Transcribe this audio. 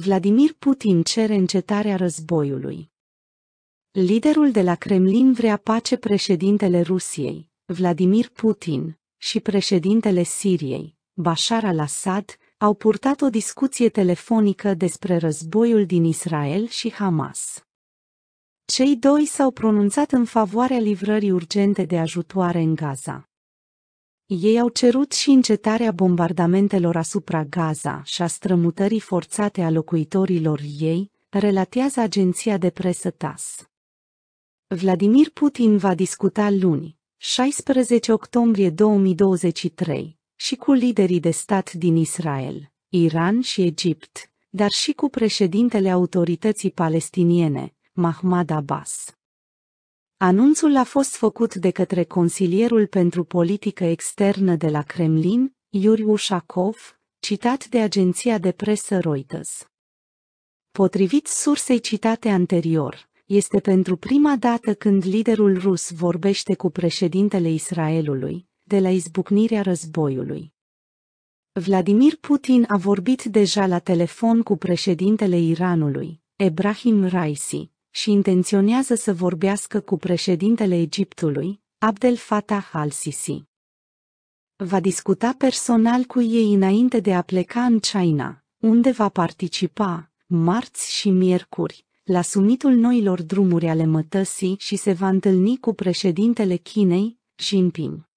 Vladimir Putin cere încetarea războiului. Liderul de la Kremlin vrea pace președintele Rusiei, Vladimir Putin, și președintele Siriei, Bashar al-Assad, au purtat o discuție telefonică despre războiul din Israel și Hamas. Cei doi s-au pronunțat în favoarea livrării urgente de ajutoare în Gaza. Ei au cerut și încetarea bombardamentelor asupra Gaza și a strămutării forțate a locuitorilor ei, relatează agenția de presă TASS. Vladimir Putin va discuta luni, 16 octombrie 2023, și cu liderii de stat din Israel, Iran și Egipt, dar și cu președintele autorității palestiniene, Mahmad Abbas. Anunțul a fost făcut de către consilierul pentru politică externă de la Kremlin, Yuri Ushakov, citat de agenția de presă Reuters. Potrivit sursei citate anterior, este pentru prima dată când liderul rus vorbește cu președintele Israelului, de la izbucnirea războiului. Vladimir Putin a vorbit deja la telefon cu președintele Iranului, Ebrahim Raisi, și intenționează să vorbească cu președintele Egiptului, Abdel Fattah al-Sisi. Va discuta personal cu ei înainte de a pleca în China, unde va participa, marți și miercuri, la sumitul noilor drumuri ale mătăsii și se va întâlni cu președintele Chinei, Jinping.